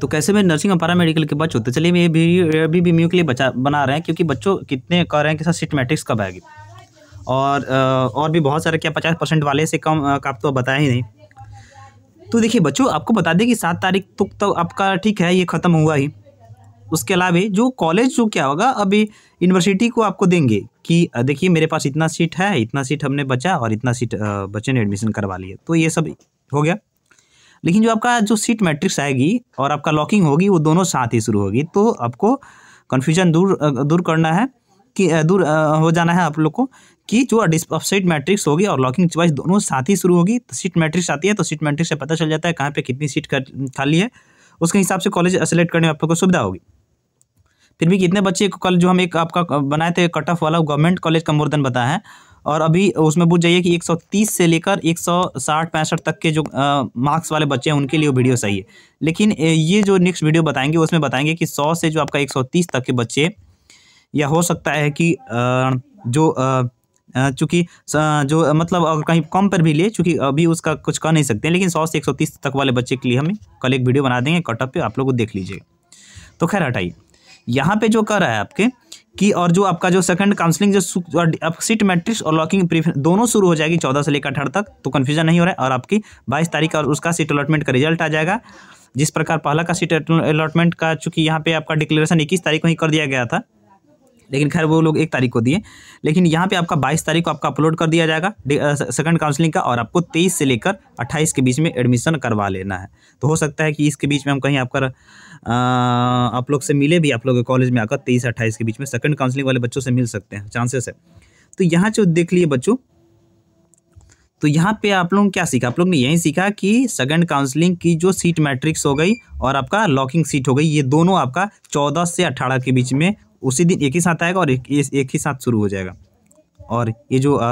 तो कैसे भी नर्सिंग और पारा मेडिकल के बच्चों तो चलिए अभी भी म्यू के लिए बचा बना रहे हैं क्योंकि बच्चों कितने कह रहे हैं कि सर सिटमेटिक्स कब आएगी और और भी बहुत सारे क्या पचास परसेंट वाले से कम का तो बताया ही नहीं तो देखिए बच्चों आपको बता दें कि सात तारीख तक तो, तो आपका ठीक है ये ख़त्म हुआ ही उसके अलावा जो कॉलेज जो क्या होगा अभी यूनिवर्सिटी को आपको देंगे कि देखिए मेरे पास इतना सीट है इतना सीट हमने बचा और इतना सीट बच्चे ने एडमिशन करवा लिया तो ये सब हो गया लेकिन जो आपका जो सीट मैट्रिक्स आएगी और आपका लॉकिंग होगी वो दोनों साथ ही शुरू होगी तो आपको कन्फ्यूजन दूर दूर करना है कि दूर हो जाना है आप लोग को कि जो सीट मैट्रिक्स होगी और लॉकिंग चॉइस दोनों साथ ही शुरू होगी तो सीट मैट्रिक्स आती है तो सीट मैट्रिक्स से पता चल जाता है कहाँ पे कितनी सीट खाली है उसके हिसाब से कॉलेज सेलेक्ट करने में आप लोग को सुविधा होगी फिर भी कितने बच्चे कल जो हम एक आपका बनाए थे कट ऑफ वाला गवर्नमेंट कॉलेज का मोर देन बताया है और अभी उसमें पूछ जाइए कि 130 से लेकर 160 पैंसठ तक के जो मार्क्स वाले बच्चे हैं उनके लिए वीडियो सही है लेकिन ये जो नेक्स्ट वीडियो बताएंगे उसमें बताएंगे कि 100 से जो आपका 130 तक के बच्चे या हो सकता है कि आ, जो चूँकि जो मतलब अगर कहीं कम पर भी ले चूँकि अभी उसका कुछ कर नहीं सकते लेकिन सौ से एक सौ तीस तक वाले बच्चे के लिए हमें कल एक वीडियो बना देंगे कटअप पर आप लोग को देख लीजिए तो खैर हटाइए यहाँ पे जो कर रहा है आपके कि और जो आपका जो सेकंड काउंसलिंग जो सीट मैट्रिक्स और लॉकिंग दोनों शुरू हो जाएगी चौदह से लेकर अठारह तक तो कन्फ्यूजन नहीं हो रहा है और आपकी बाईस तारीख और उसका सीट अलॉटमेंट का रिजल्ट आ जाएगा जिस प्रकार पहला का सीट अलॉटमेंट का चूंकि यहाँ पे आपका डिक्लेरेशन इक्कीस तारीख को ही कर दिया गया था लेकिन खैर वो लोग एक तारीख को दिए लेकिन यहाँ पे आपका बाईस तारीख को आपका अपलोड कर दिया जाएगा सेकंड काउंसलिंग का और आपको तेईस से लेकर अट्ठाईस के बीच में एडमिशन करवा लेना है तो हो सकता है कि इसके बीच में हम कहीं आपका आप लोग से मिले भी आप लोग के कॉलेज में आकर तेईस अट्ठाईस के बीच में सेकंड काउंसलिंग वाले बच्चों से मिल सकते हैं चांसेस है तो यहाँ जो देख लिए बच्चों तो यहाँ पे आप ने क्या सीखा आप लोग ने यही सीखा कि सेकंड काउंसलिंग की जो सीट मैट्रिक्स हो गई और आपका लॉकिंग सीट हो गई ये दोनों आपका चौदह से 18 के बीच में उसी दिन एक ही साथ आएगा और एक, एक ही साथ शुरू हो जाएगा और ये जो आ,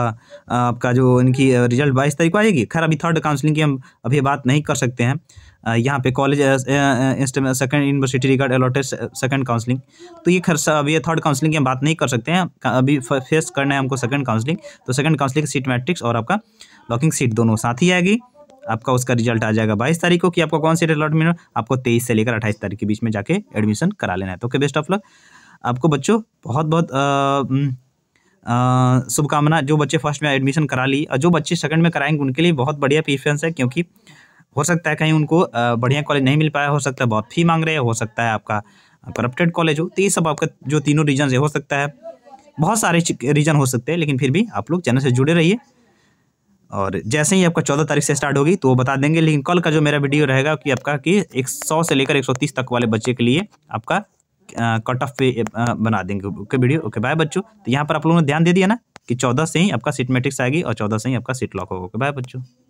आपका जो इनकी रिजल्ट बाईस तारीख को आएगी खैर अभी थर्ड काउंसलिंग की हम अभी बात नहीं कर सकते हैं यहाँ पे college second university regard allotted second counselling तो ये खैर अभी ये थर्ड काउंसलिंग की हम बात नहीं कर सकते हैं अभी फेस करना है हमको सेकंड काउंसलिंग तो सेकंड काउंसलिंग सीट मैट्रिक्स और आपका लॉकिंग सीट दोनों साथ ही आएगी आपका उसका रिजल्ट आ जाएगा बाईस तारीख को कि आपको कौन सी अलॉटमेंट आपको तेईस से लेकर अट्ठाईस तारीख के बीच में जाके एडमिशन करा लेना है तो ओके बेस्ट ऑफ लक आपको बच्चों बहुत बहुत शुभकामना जो बच्चे फर्स्ट में एडमिशन करा ली और जो बच्चे सेकंड में कराएंगे उनके लिए बहुत बढ़िया प्रीफ्रेंस है क्योंकि हो सकता है कहीं उनको बढ़िया कॉलेज नहीं मिल पाया हो सकता है बहुत फी मांग रहे हैं हो सकता है आपका करप्टेड कॉलेज हो तो ये सब आपका जो तीनों रीजन हो सकता है बहुत सारे रीजन हो सकते हैं लेकिन फिर भी आप लोग चैनल से जुड़े रहिए और जैसे ही आपका चौदह तारीख से स्टार्ट होगी तो वो बता देंगे लेकिन कल का जो मेरा वीडियो रहेगा कि आपका कि एक सौ से लेकर एक सौ तीस तक वाले बच्चे के लिए आपका कट ऑफ पे बना देंगे ओके वीडियो ओके बाय बच्चों तो यहाँ पर आप लोगों ने ध्यान दे दिया ना कि चौदह से ही आपका सीट मैट्रिक्स आएगी और चौदह से ही आपका सीट लॉक होगा ओके बाय बच्चों